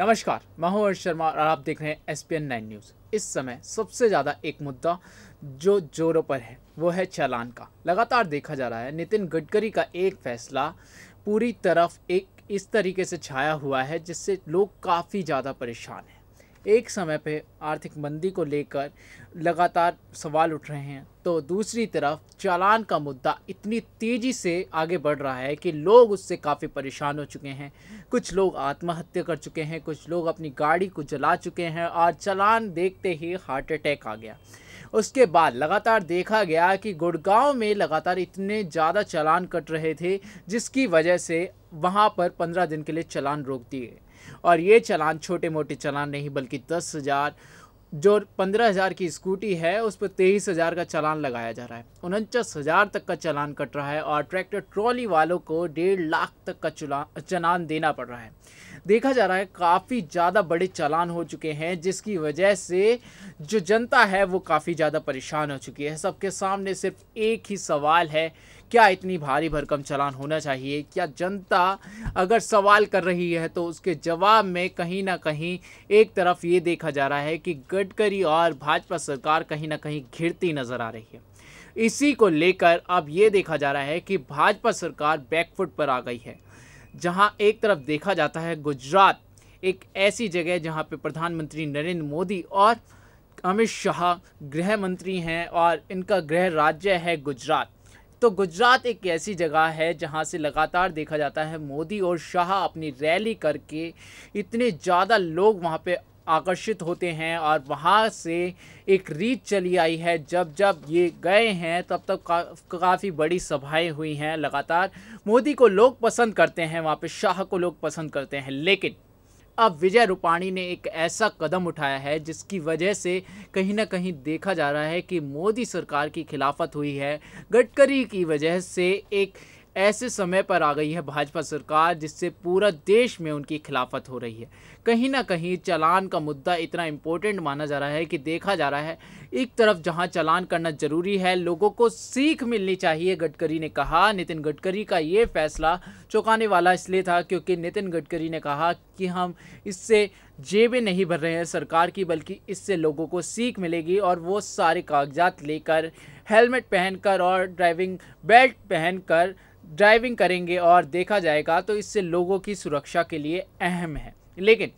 नमस्कार मैं हूं अर्ष शर्मा और आप देख रहे हैं S P N nine news इस समय सबसे ज़्यादा एक मुद्दा जो जोरों पर है वो है चालान का लगातार देखा जा रहा है नितिन गडकरी का एक फैसला पूरी तरफ एक इस तरीके से छाया हुआ है जिससे लोग काफ़ी ज़्यादा परेशान हैं एक समय पे आर्थिक मंदी को लेकर लगातार सवाल उठ रहे हैं तो दूसरी तरफ चालान का मुद्दा इतनी तेज़ी से आगे बढ़ रहा है कि लोग उससे काफ़ी परेशान हो चुके हैं कुछ लोग आत्महत्या कर चुके हैं कुछ लोग अपनी गाड़ी को जला चुके हैं और चालान देखते ही हार्ट अटैक आ गया उसके बाद लगातार देखा गया कि गुड़गांव में लगातार इतने ज़्यादा चालान कट रहे थे जिसकी वजह से वहाँ पर पंद्रह दिन के लिए चलान रोक दिए और ये चलान छोटे मोटे चालान नहीं बल्कि दस हज़ार जो पंद्रह हज़ार की स्कूटी है उस पर तेईस हज़ार का चलान लगाया जा रहा है उनचास हज़ार तक का चलान कट रहा है और ट्रैक्टर ट्रॉली वालों को डेढ़ लाख तक का चलान देना पड़ रहा है देखा जा रहा है काफ़ी ज़्यादा बड़े चालान हो चुके हैं जिसकी वजह से जो जनता है वो काफ़ी ज़्यादा परेशान हो चुकी है सबके सामने सिर्फ एक ही सवाल है क्या इतनी भारी भरकम चलान होना चाहिए क्या जनता अगर सवाल कर रही है तो उसके जवाब में कहीं ना कहीं एक तरफ ये देखा जा रहा है कि गडकरी और भाजपा सरकार कहीं ना कहीं घिरती नज़र आ रही है इसी को लेकर अब ये देखा जा रहा है कि भाजपा सरकार बैकफुट पर आ गई है जहाँ एक तरफ देखा जाता है गुजरात एक ऐसी जगह जहाँ पे प्रधानमंत्री नरेंद्र मोदी और अमित शाह गृह मंत्री हैं और इनका गृह राज्य है गुजरात तो गुजरात एक ऐसी जगह है जहाँ से लगातार देखा जाता है मोदी और शाह अपनी रैली करके इतने ज़्यादा लोग वहाँ पे आकर्षित होते हैं और वहाँ से एक रीत चली आई है जब जब ये गए हैं तब तक का, काफ़ी बड़ी सभाएं हुई हैं लगातार मोदी को लोग पसंद करते हैं वहाँ पे शाह को लोग पसंद करते हैं लेकिन अब विजय रूपाणी ने एक ऐसा कदम उठाया है जिसकी वजह से कहीं ना कहीं देखा जा रहा है कि मोदी सरकार की खिलाफत हुई है गडकरी की वजह से एक ऐसे समय पर आ गई है भाजपा सरकार जिससे पूरा देश में उनकी खिलाफत हो रही है कहीं ना कहीं चलान का मुद्दा इतना इम्पोर्टेंट माना जा रहा है कि देखा जा रहा है एक तरफ जहां चलान करना ज़रूरी है लोगों को सीख मिलनी चाहिए गडकरी ने कहा नितिन गडकरी का ये फैसला चौंकाने वाला इसलिए था क्योंकि नितिन गडकरी ने कहा कि हम इससे जेबें नहीं भर रहे हैं सरकार की बल्कि इससे लोगों को सीख मिलेगी और वो सारे कागजात लेकर हेलमेट पहनकर और ड्राइविंग बेल्ट पहनकर ड्राइविंग करेंगे और देखा जाएगा तो इससे लोगों की सुरक्षा के लिए अहम है लेकिन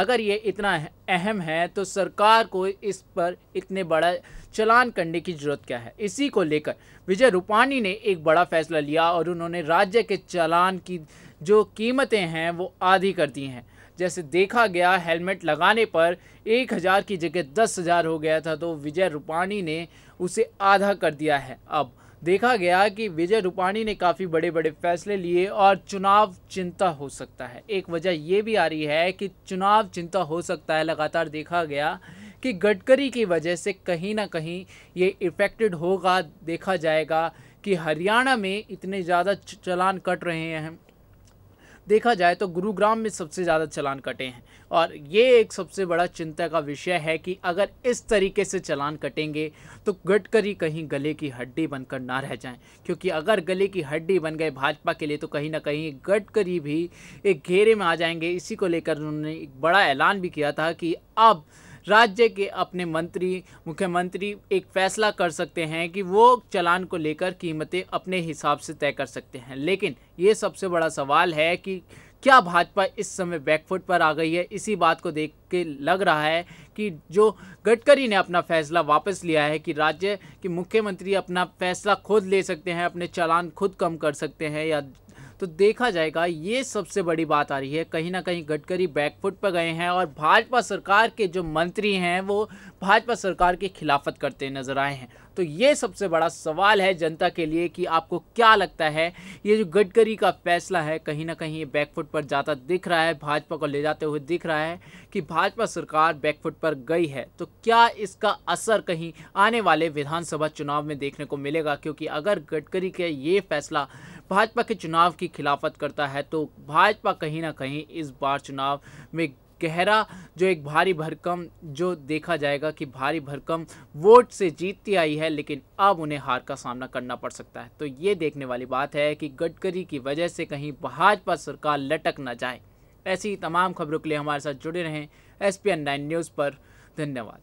अगर ये इतना अहम है तो सरकार को इस पर इतने बड़ा चलान करने की ज़रूरत क्या है इसी को लेकर विजय रूपाणी ने एक बड़ा फैसला लिया और उन्होंने राज्य के चलान की जो कीमतें हैं वो आधी कर दी हैं जैसे देखा गया हेलमेट लगाने पर एक हज़ार की जगह दस हज़ार हो गया था तो विजय रूपाणी ने उसे आधा कर दिया है अब देखा गया कि विजय रूपाणी ने काफ़ी बड़े बड़े फैसले लिए और चुनाव चिंता हो सकता है एक वजह ये भी आ रही है कि चुनाव चिंता हो सकता है लगातार देखा गया कि गडकरी की वजह से कहीं ना कहीं ये इफ़ेक्टेड होगा देखा जाएगा कि हरियाणा में इतने ज़्यादा चलान कट रहे हैं देखा जाए तो गुरुग्राम में सबसे ज़्यादा चलान कटे हैं और ये एक सबसे बड़ा चिंता का विषय है कि अगर इस तरीके से चलान कटेंगे तो गटकरी कहीं गले की हड्डी बनकर ना रह जाएं क्योंकि अगर गले की हड्डी बन गए भाजपा के लिए तो कहीं ना कहीं गडकरी भी एक घेरे में आ जाएंगे इसी को लेकर उन्होंने एक बड़ा ऐलान भी किया था कि अब राज्य के अपने मंत्री मुख्यमंत्री एक फैसला कर सकते हैं कि वो चलान को लेकर कीमतें अपने हिसाब से तय कर सकते हैं लेकिन ये सबसे बड़ा सवाल है कि क्या भाजपा इस समय बैकफुट पर आ गई है इसी बात को देख के लग रहा है कि जो गडकरी ने अपना फैसला वापस लिया है कि राज्य के मुख्यमंत्री अपना फैसला खुद ले सकते हैं अपने चालान खुद कम कर सकते हैं या तो देखा जाएगा ये सबसे बड़ी बात आ रही है कहीं ना कहीं गडकरी बैकफुट पर गए हैं और भाजपा सरकार के जो मंत्री हैं वो भाजपा सरकार की खिलाफत करते नजर आए हैं तो ये सबसे बड़ा सवाल है जनता के लिए कि आपको क्या लगता है ये जो गडकरी का फैसला है कहीं ना कहीं ये बैकफुट पर जाता दिख रहा है भाजपा को ले जाते हुए दिख रहा है कि भाजपा सरकार बैकफुट पर गई है तो क्या इसका असर कहीं आने वाले विधानसभा चुनाव में देखने को मिलेगा क्योंकि अगर गडकरी का ये फैसला भाजपा के चुनाव की खिलाफत करता है तो भाजपा कहीं ना कहीं इस बार चुनाव में गहरा जो एक भारी भरकम जो देखा जाएगा कि भारी भरकम वोट से जीतती आई है लेकिन अब उन्हें हार का सामना करना पड़ सकता है तो ये देखने वाली बात है कि गडकरी की वजह से कहीं भाजपा सरकार लटक ना जाए ऐसी तमाम खबरों के लिए हमारे साथ जुड़े रहें एस पी न्यूज़ पर धन्यवाद